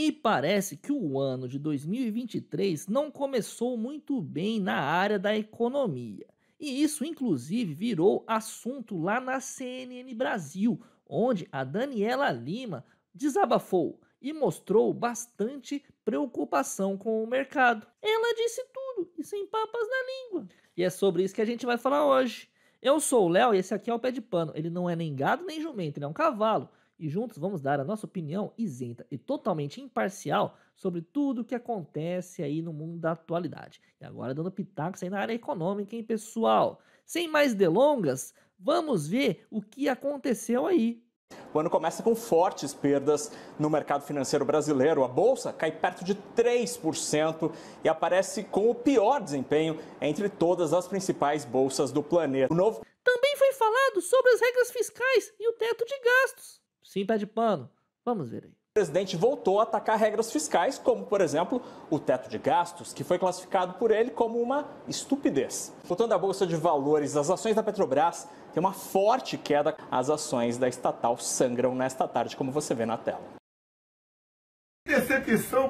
E parece que o ano de 2023 não começou muito bem na área da economia. E isso, inclusive, virou assunto lá na CNN Brasil, onde a Daniela Lima desabafou e mostrou bastante preocupação com o mercado. Ela disse tudo e sem papas na língua. E é sobre isso que a gente vai falar hoje. Eu sou o Léo e esse aqui é o Pé de Pano. Ele não é nem gado nem jumento, ele é um cavalo e juntos vamos dar a nossa opinião isenta e totalmente imparcial sobre tudo o que acontece aí no mundo da atualidade. E agora dando pitacos aí na área econômica, hein, pessoal? Sem mais delongas, vamos ver o que aconteceu aí. O ano começa com fortes perdas no mercado financeiro brasileiro. A bolsa cai perto de 3% e aparece com o pior desempenho entre todas as principais bolsas do planeta. O novo também foi falado sobre as regras fiscais e o teto de gastos sim pé de pano. Vamos ver aí. O presidente voltou a atacar regras fiscais, como, por exemplo, o teto de gastos, que foi classificado por ele como uma estupidez. Voltando à Bolsa de Valores, as ações da Petrobras têm uma forte queda. As ações da estatal sangram nesta tarde, como você vê na tela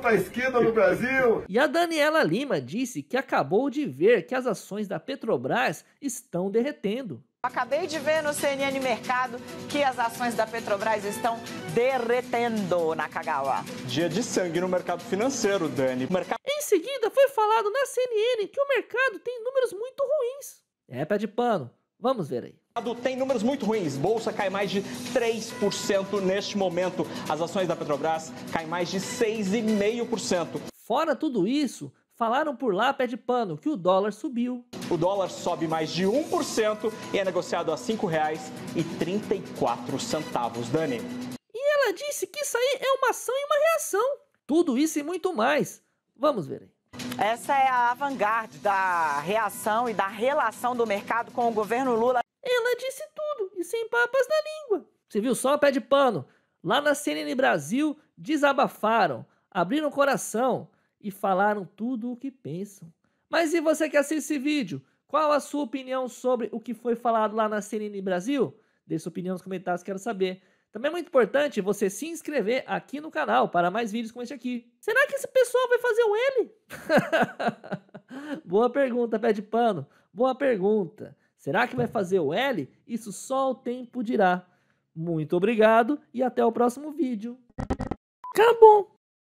para a esquerda no Brasil. E a Daniela Lima disse que acabou de ver que as ações da Petrobras estão derretendo. Acabei de ver no CNN Mercado que as ações da Petrobras estão derretendo na Kagawa. Dia de sangue no mercado financeiro, Dani. Em seguida, foi falado na CNN que o mercado tem números muito ruins. É pé de pano. Vamos ver aí tem números muito ruins. Bolsa cai mais de 3% neste momento. As ações da Petrobras caem mais de 6,5%. Fora tudo isso, falaram por lá pé de pano que o dólar subiu. O dólar sobe mais de 1% e é negociado a R$ 5,34, Dani. E ela disse que isso aí é uma ação e uma reação. Tudo isso e muito mais. Vamos ver aí. Essa é a vanguarda da reação e da relação do mercado com o governo Lula. Ela disse tudo e sem papas na língua. Você viu só pé de pano? Lá na CNN Brasil desabafaram, abriram o coração e falaram tudo o que pensam. Mas e você que assiste esse vídeo? Qual a sua opinião sobre o que foi falado lá na CNN Brasil? Deixe sua opinião nos comentários, quero saber. Também é muito importante você se inscrever aqui no canal para mais vídeos como este aqui. Será que esse pessoal vai fazer o L? Boa pergunta, pé de pano. Boa pergunta. Será que vai é. fazer o L? Isso só o tempo dirá. Muito obrigado e até o próximo vídeo. Acabou!